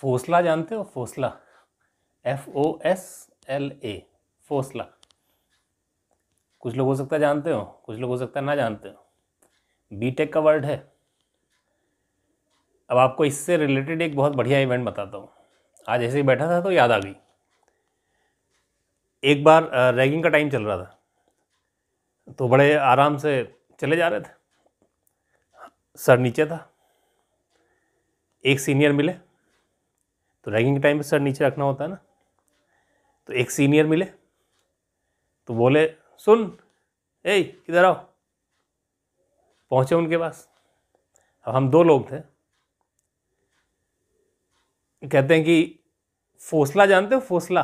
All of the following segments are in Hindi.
फोसला जानते हो FOSLA F O S L A FOSLA कुछ लोग हो सकता है जानते हो कुछ लोग हो सकता है ना जानते हो बीटेक का वर्ड है अब आपको इससे रिलेटेड एक बहुत बढ़िया इवेंट बताता हूँ आज ऐसे ही बैठा था तो याद आ गई एक बार रैगिंग का टाइम चल रहा था तो बड़े आराम से चले जा रहे थे सर नीचे था एक सीनियर मिले तो रैगिंग के टाइम पे सर नीचे रखना होता है ना तो एक सीनियर मिले तो बोले सुन ए किधर आओ पहुँचे उनके पास अब हम दो लोग थे कहते हैं कि फोसला जानते हो फोसला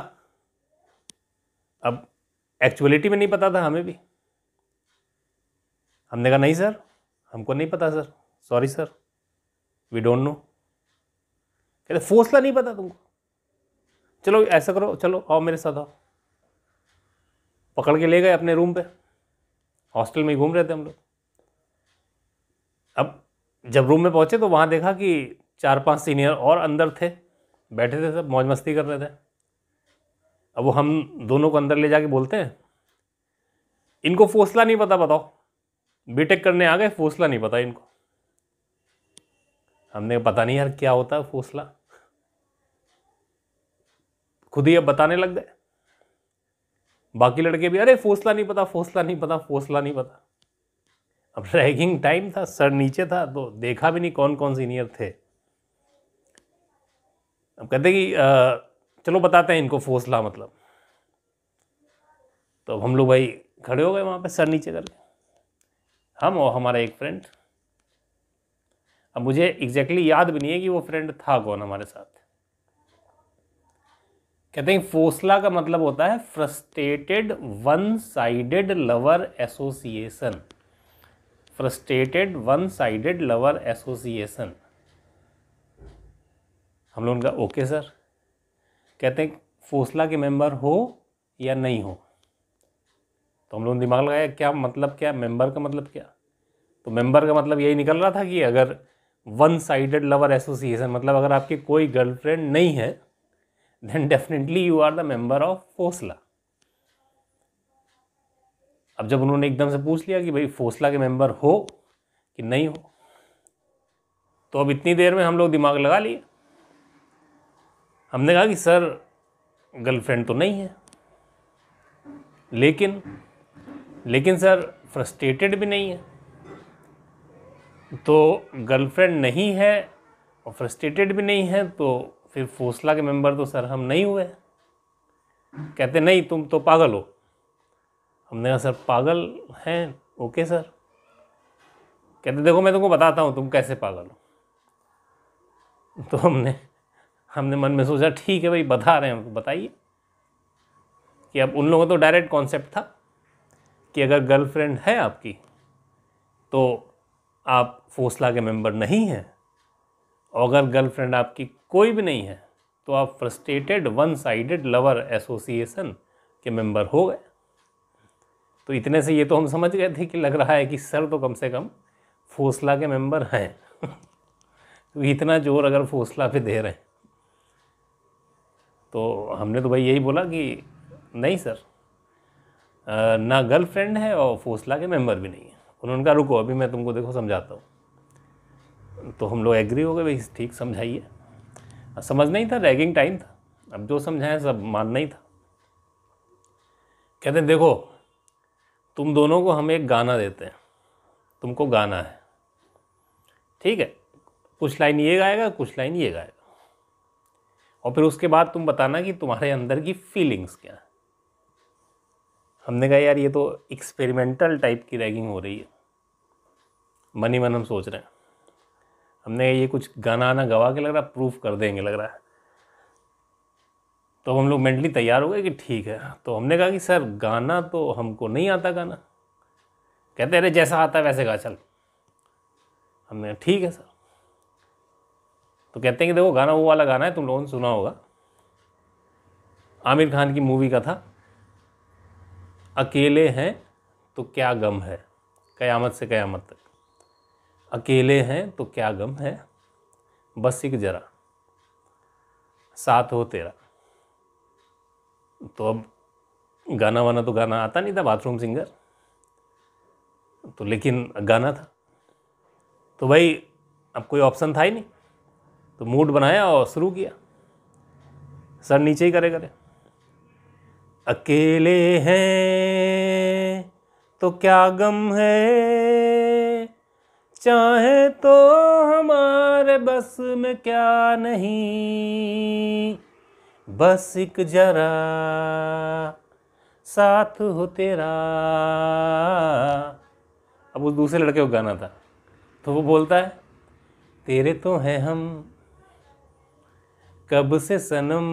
अब एक्चुअलिटी में नहीं पता था हमें भी हमने कहा नहीं सर हमको नहीं पता sir sorry sir we don't know कहते फौसला नहीं पता तुमको चलो ऐसा करो चलो आओ मेरे साथ आओ पकड़ के ले गए अपने रूम पे हॉस्टल में ही घूम रहे थे हम लोग अब जब रूम में पहुंचे तो वहाँ देखा कि चार पांच सीनियर और अंदर थे बैठे थे सब मौज मस्ती कर रहे थे अब वो हम दोनों को अंदर ले जाके बोलते हैं इनको फौसला नहीं पता बताओ बीटेक करने आ गए फौसला नहीं पता इनको हमने पता नहीं यार क्या होता है फौसला खुद ही अब बताने लग गए बाकी लड़के भी अरे फोसला नहीं पता फोसला नहीं पता फोसला नहीं पता अब रैगिंग टाइम था सर नीचे था तो देखा भी नहीं कौन कौन सीनियर थे अब कहते कि चलो बताते हैं इनको फोसला मतलब तो अब हम लोग भाई खड़े हो गए वहाँ पे सर नीचे करके हम और हमारा एक फ्रेंड अब मुझे एग्जैक्टली exactly याद भी नहीं है कि वो फ्रेंड था कौन हमारे साथ कहते हैं फोसला का मतलब होता है frustrated one sided lover association frustrated one sided lover association हम लोग उनका ओके सर कहते हैं फोसला के मेंबर हो या नहीं हो तो हम लोग दिमाग लगाया क्या मतलब क्या मेंबर का मतलब क्या तो मेंबर का मतलब यही निकल रहा था कि अगर वन साइडेड लवर एसोसिएशन मतलब अगर आपकी कोई गर्लफ्रेंड नहीं है then definitely you are the member of फोसला अब जब उन्होंने एकदम से पूछ लिया कि भाई फोसला के मेंबर हो कि नहीं हो तो अब इतनी देर में हम लोग दिमाग लगा लिए हमने कहा कि सर गर्लफ्रेंड तो नहीं है लेकिन लेकिन सर फ्रस्ट्रेटेड भी नहीं है तो गर्लफ्रेंड नहीं है और फ्रस्ट्रेटेड भी नहीं है तो फिर फोसला के मेंबर तो सर हम नहीं हुए कहते नहीं तुम तो पागल हो हमने कहा सर पागल हैं ओके सर कहते देखो मैं तुमको बताता हूँ तुम कैसे पागल हो तो हमने हमने मन में सोचा ठीक है भाई बता रहे हैं हमको बताइए कि अब उन लोगों का तो डायरेक्ट कॉन्सेप्ट था कि अगर गर्लफ्रेंड है आपकी तो आप फोसला के मेंबर नहीं हैं और अगर गर्लफ्रेंड आपकी कोई भी नहीं है तो आप frustrated one sided lover association के मेंबर हो गए तो इतने से ये तो हम समझ गए थे कि लग रहा है कि सर तो कम से कम फोसला के मेंबर हैं तो इतना जोर अगर फोसला पे दे रहे हैं तो हमने तो भाई यही बोला कि नहीं सर ना गर्लफ्रेंड है और फोसला के मेंबर भी नहीं है उन्होंने कहा रुको अभी मैं तुमको देखो समझाता हूँ तो हम लोग एग्री हो गए भाई ठीक समझाइए हाँ, समझ नहीं था रैगिंग टाइम था अब जो समझाएं सब मानना ही था कहते हैं देखो तुम दोनों को हम एक गाना देते हैं तुमको गाना है ठीक है कुछ लाइन ये गाएगा कुछ लाइन ये गाएगा और फिर उसके बाद तुम बताना कि तुम्हारे अंदर की फीलिंग्स क्या है हमने कहा यार ये तो एक्सपेरिमेंटल टाइप की रैगिंग हो रही है मनी मन हम सोच रहे हैं हमने ये कुछ गाना आना गवा के लग रहा प्रूफ कर देंगे लग रहा है तो हम लोग मेंटली तैयार हो गए कि ठीक है तो हमने कहा कि सर गाना तो हमको नहीं आता गाना कहते अरे जैसा आता है वैसे गा चल हमने ठीक है सर तो कहते हैं कि देखो गाना वो वाला गाना है तुम लोगों ने सुना होगा आमिर खान की मूवी का था अकेले हैं तो क्या गम है क़यामत से क़यामत तक अकेले हैं तो क्या गम है बस एक जरा साथ हो तेरा तो अब गाना वाना तो गाना आता नहीं था बाथरूम सिंगर तो लेकिन गाना था तो भाई अब कोई ऑप्शन था ही नहीं तो मूड बनाया और शुरू किया सर नीचे ही करे करे अकेले हैं तो क्या गम है चाहे तो हमारे बस में क्या नहीं बस एक जरा साथ हो तेरा अब उस दूसरे लड़के को गाना था तो वो बोलता है तेरे तो हैं हम कब से सनम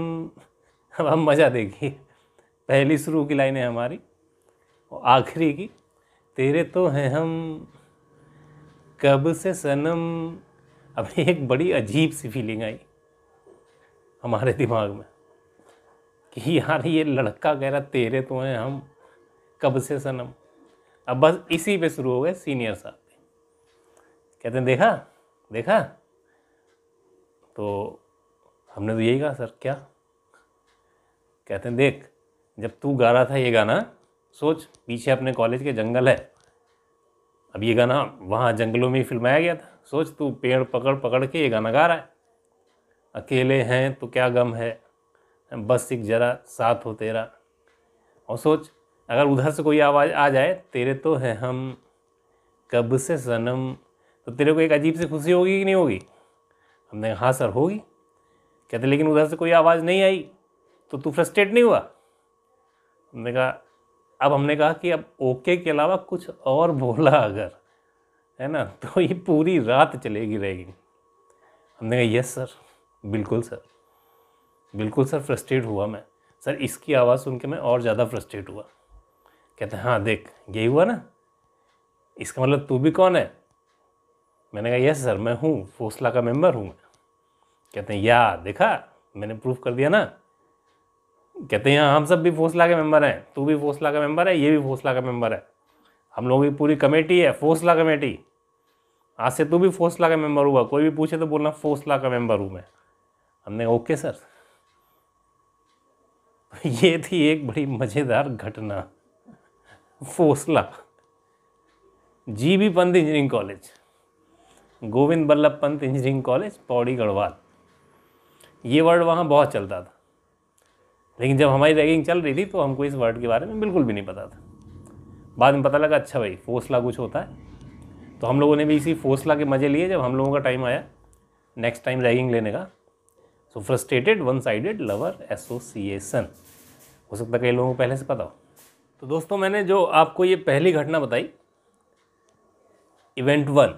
अब हम मज़ा देखिए पहली शुरू की लाइन है हमारी और आखिरी की तेरे तो हैं हम कब से सनम अब एक बड़ी अजीब सी फीलिंग आई हमारे दिमाग में कि यार ये लड़का कह रहा तेरे तो हैं हम कब से सनम अब बस इसी पे शुरू हो गए सीनियर साहब कहते हैं देखा देखा तो हमने तो यही कहा सर क्या कहते हैं देख जब तू गा रहा था ये गाना सोच पीछे अपने कॉलेज के जंगल है अब ये गाना वहाँ जंगलों में ही फिल्माया गया था सोच तू पेड़ पकड़ पकड़ के ये गाना गा रहा है अकेले हैं तो क्या गम है बस एक जरा साथ हो तेरा और सोच अगर उधर से कोई आवाज़ आ जाए तेरे तो हैं हम कब से सनम तो तेरे को एक अजीब सी खुशी होगी कि नहीं होगी हमने कहा हाँ सर होगी कहते लेकिन उधर से कोई आवाज़ नहीं आई तो तू फ्रस्ट्रेट नहीं हुआ हमने कहा अब हमने कहा कि अब ओके के अलावा कुछ और बोला अगर है ना तो ये पूरी रात चलेगी रहेगी हमने कहा यस सर बिल्कुल सर बिल्कुल सर फ्रस्ट्रेट हुआ मैं सर इसकी आवाज़ सुन के मैं और ज़्यादा फ्रस्ट्रेट हुआ कहते हैं हाँ देख यही हुआ ना इसका मतलब तू भी कौन है मैंने कहा यस सर मैं हूँ फोसला का मेंबर हूँ मैं कहते हैं या देखा मैंने प्रूफ कर दिया ना कहते हैं हाँ, हम सब भी फोसला के मेंबर हैं तू भी फोसला का मेंबर है ये भी फोसला का मेंबर है हम लोगों की पूरी कमेटी है फोसला कमेटी आज से तू भी फोसला का मेंबर हुआ कोई भी पूछे तो बोलना फोसला का मेंबर हूँ मैं हमने ओके सर ये थी एक बड़ी मज़ेदार घटना FOSLA G B Pant engineering college Govind Ballabh Pant engineering college Pauri Garhwal ये वर्ड वहाँ बहुत चलता था लेकिन जब हमारी रैगिंग चल रही थी तो हमको इस वर्ड के बारे में बिल्कुल भी नहीं पता था बाद में पता लगा अच्छा भाई फोसला कुछ होता है तो हम लोगों ने भी इसी फोसला के मज़े लिए जब हम लोगों का टाइम आया नेक्स्ट टाइम रैगिंग लेने का so frustrated one sided lover association हो सकता है कई लोगों को पहले से पता हो तो दोस्तों मैंने जो आपको ये पहली घटना बताई इवेंट वन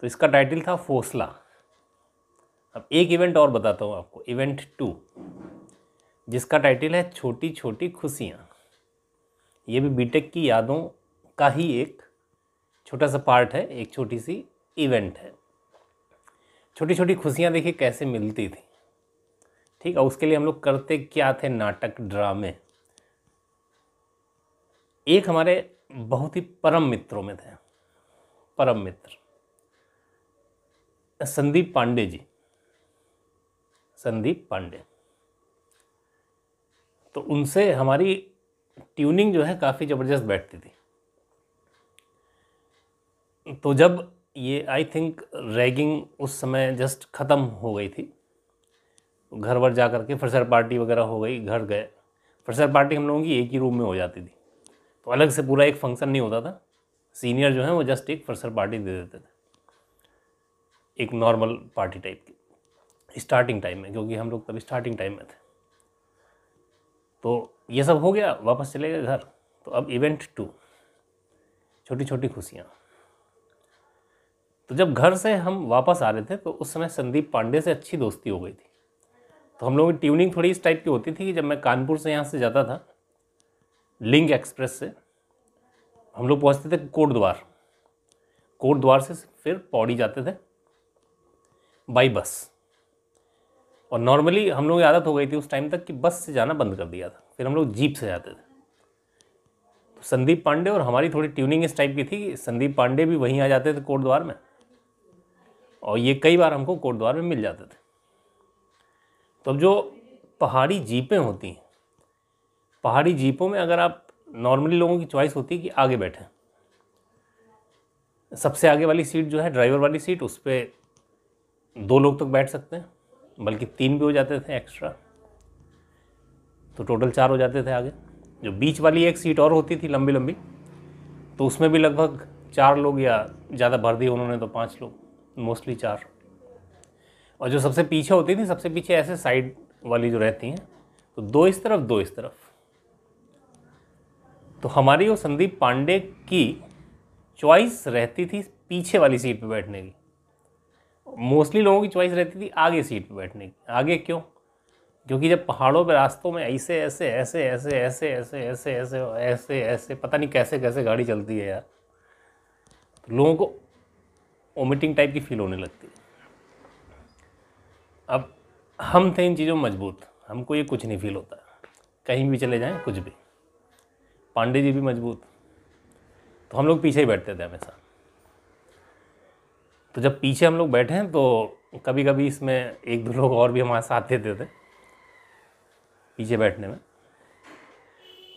तो इसका टाइटल था फोसला अब एक इवेंट और बताता हूँ आपको इवेंट टू जिसका टाइटल है छोटी छोटी खुशियाँ ये भी बीटेक की यादों का ही एक छोटा सा पार्ट है एक छोटी सी इवेंट है छोटी छोटी खुशियाँ देखिए कैसे मिलती थी ठीक है उसके लिए हम लोग करते क्या थे नाटक ड्रामे एक हमारे बहुत ही परम मित्रों में थे परम मित्र संदीप पांडे जी संदीप पांडे तो उनसे हमारी ट्यूनिंग जो है काफ़ी ज़बरदस्त बैठती थी तो जब ये आई थिंक रैगिंग उस समय जस्ट ख़त्म हो गई थी घर वर जा करके फ्रेशर पार्टी वगैरह हो गई घर गए फ्रेशर पार्टी हम लोगों की एक ही रूम में हो जाती थी तो अलग से पूरा एक फंक्शन नहीं होता था सीनियर जो है वो जस्ट एक फ्रेशर पार्टी दे देते थे एक नॉर्मल पार्टी टाइप की स्टार्टिंग टाइम में क्योंकि हम लोग तब स्टार्टिंग टाइम में थे तो ये सब हो गया वापस चले गए घर तो अब इवेंट टू छोटी छोटी खुशियाँ तो जब घर से हम वापस आ रहे थे तो उस समय संदीप पांडे से अच्छी दोस्ती हो गई थी तो हम लोगों की ट्यूनिंग थोड़ी इस टाइप की होती थी कि जब मैं कानपुर से यहाँ से जाता था लिंक एक्सप्रेस से हम लोग पहुँचते थे कोटद्वार कोटद्वार से फिर पौड़ी जाते थे बाई बस और नॉर्मली हम लोग आदत हो गई थी उस टाइम तक कि बस से जाना बंद कर दिया था फिर हम लोग जीप से जाते थे तो संदीप पांडे और हमारी थोड़ी ट्यूनिंग इस टाइप की थी कि संदीप पांडे भी वहीं आ जाते थे कोटद्वार में और ये कई बार हमको कोटद्वार में मिल जाते थे तो अब जो पहाड़ी जीपें होती हैं पहाड़ी जीपों में अगर आप नॉर्मली लोगों की चॉइस होती है कि आगे बैठें सबसे आगे वाली सीट जो है ड्राइवर वाली सीट उस पर दो लोग तक तो बैठ सकते हैं बल्कि तीन भी हो जाते थे एक्स्ट्रा तो टोटल चार हो जाते थे आगे जो बीच वाली एक सीट और होती थी लंबी लंबी तो उसमें भी लगभग चार लोग या ज़्यादा भर दिए उन्होंने तो पाँच लोग मोस्टली चार और जो सबसे पीछे होती थी सबसे पीछे ऐसे साइड वाली जो रहती हैं तो दो इस तरफ दो इस तरफ तो हमारी वो संदीप पांडे की चॉइस रहती थी पीछे वाली सीट पर बैठने की मोस्टली लोगों की चॉइस रहती थी आगे सीट पर बैठने की आगे क्यों क्योंकि जब पहाड़ों पर रास्तों में ऐसे ऐसे ऐसे ऐसे ऐसे ऐसे ऐसे ऐसे ऐसे ऐसे पता नहीं कैसे कैसे गाड़ी चलती है यार तो लोगों को ओमिटिंग टाइप की फील होने लगती है अब हम थे इन चीज़ों में मजबूत हमको ये कुछ नहीं फील होता कहीं भी चले जाएं कुछ भी पांडे जी भी मजबूत तो हम लोग पीछे ही बैठते थे हमेशा तो जब पीछे हम लोग बैठे हैं तो कभी कभी इसमें एक दो लोग और भी हमारे साथ देते थे पीछे बैठने में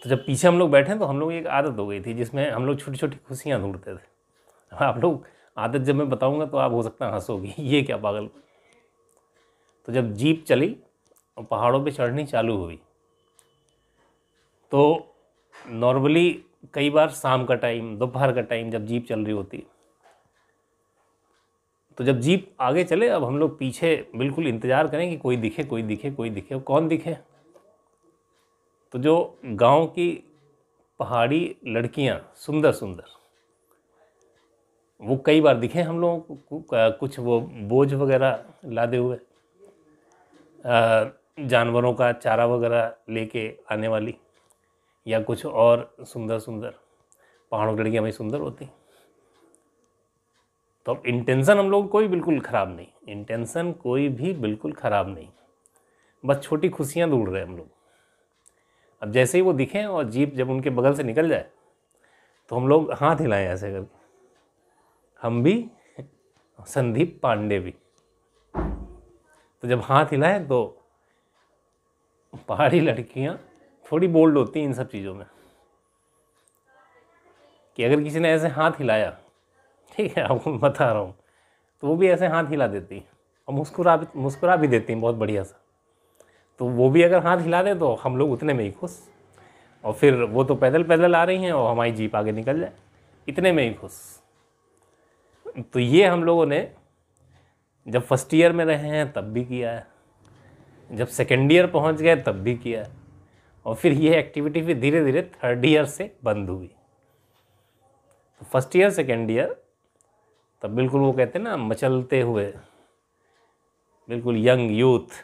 तो जब पीछे हम लोग बैठे हैं तो हम लोग एक आदत हो गई थी जिसमें हम लोग छोटी छोटी खुशियाँ ढूंढते थे आप लोग आदत जब मैं बताऊंगा तो आप हो सकता है हंसोगे ये क्या पागल तो जब जीप चली और पहाड़ों पे चढ़नी चालू हुई तो नॉर्मली कई बार शाम का टाइम दोपहर का टाइम जब जीप चल रही होती है तो जब जीप आगे चले अब हम लोग पीछे बिल्कुल इंतज़ार करें कि कोई दिखे कोई दिखे कोई दिखे कौन दिखे तो जो गांव की पहाड़ी लड़कियां सुंदर सुंदर वो कई बार दिखे हम लोगों को कुछ वो बोझ वगैरह लादे हुए जानवरों का चारा वगैरह लेके आने वाली या कुछ और सुंदर सुंदर पहाड़ों की लड़कियाँ भी सुंदर होती तो अब इंटेंशन हम लोग कोई बिल्कुल ख़राब नहीं इंटेंशन कोई भी बिल्कुल ख़राब नहीं बस छोटी खुशियाँ ढूंढ रहे हैं हम लोग अब जैसे ही वो दिखें और जीप जब उनके बगल से निकल जाए तो हम लोग हाथ हिलाएं ऐसे करके हम भी संदीप पांडे भी तो जब हाथ हिलाएं तो पहाड़ी लड़कियां थोड़ी बोल्ड होती हैं इन सब चीज़ों में कि अगर किसी ने ऐसे हाथ हिलाया ठीक है आपको बता रहा हूँ तो वो भी ऐसे हाथ हिला देती है और मुस्कुरा भी मुस्कुरा भी देती हैं बहुत बढ़िया सा तो वो भी अगर हाथ हिला दे तो हम लोग उतने में ही खुश और फिर वो तो पैदल पैदल आ रही हैं और हमारी जीप आगे निकल जाए इतने में ही खुश तो ये हम लोगों ने जब फर्स्ट ईयर में रहे हैं तब भी किया है जब सेकेंड ईयर पहुंच गए तब भी किया है और फिर ये एक्टिविटी भी धीरे धीरे थर्ड ईयर से बंद हुई तो फर्स्ट ईयर सेकेंड ईयर तब बिल्कुल वो कहते हैं ना मचलते हुए बिल्कुल यंग यूथ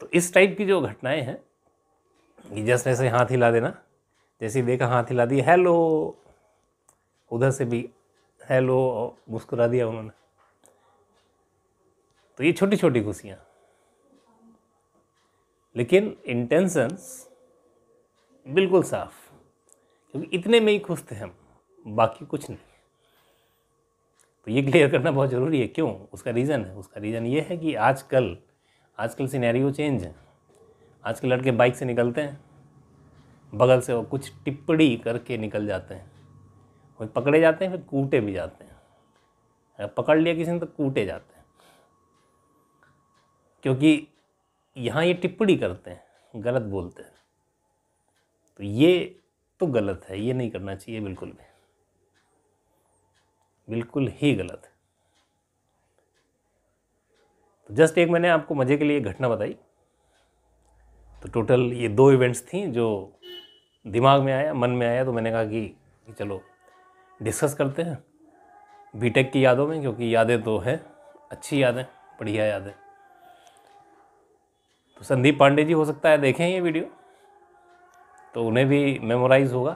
तो इस टाइप की जो घटनाएं हैं कि जैसे हाथ हिला देना जैसे ही देखा हाथ हिला दिया हेलो उधर से भी हेलो मुस्कुरा दिया उन्होंने तो ये छोटी छोटी खुशियाँ लेकिन इंटेंसन्स बिल्कुल साफ क्योंकि इतने में ही खुश थे हम बाकी कुछ नहीं तो ये क्लियर करना बहुत ज़रूरी है क्यों उसका रीज़न है उसका रीज़न ये है कि आजकल आजकल सिनेरियो चेंज है आजकल लड़के बाइक से निकलते हैं बगल से वो कुछ टिप्पणी करके निकल जाते हैं फिर पकड़े जाते हैं फिर कूटे भी जाते हैं अगर पकड़ लिया किसी ने तो कूटे जाते हैं क्योंकि यहाँ ये टिप्पणी करते हैं गलत बोलते हैं तो ये तो गलत है ये नहीं करना चाहिए बिल्कुल भी बिल्कुल ही गलत तो जस्ट एक मैंने आपको मज़े के लिए घटना बताई तो टोटल ये दो इवेंट्स थी जो दिमाग में आया मन में आया तो मैंने कहा कि चलो डिस्कस करते हैं बीटेक की यादों में क्योंकि यादें तो हैं अच्छी यादें बढ़िया यादें तो संदीप पांडे जी हो सकता है देखें ये वीडियो तो उन्हें भी मेमोराइज़ होगा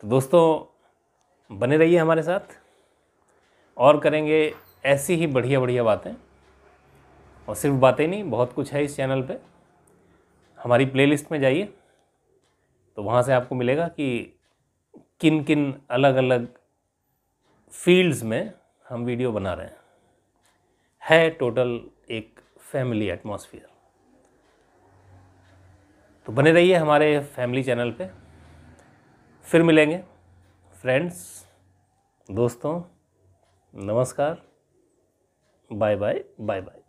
तो दोस्तों बने रहिए हमारे साथ और करेंगे ऐसी ही बढ़िया बढ़िया बातें और सिर्फ बातें नहीं बहुत कुछ है इस चैनल पे हमारी प्लेलिस्ट में जाइए तो वहाँ से आपको मिलेगा कि किन किन अलग अलग फील्ड्स में हम वीडियो बना रहे हैं है टोटल एक फैमिली एटमॉस्फेयर तो बने रहिए हमारे फैमिली चैनल पे फिर मिलेंगे फ्रेंड्स दोस्तों नमस्कार बाय बाय बाय बाय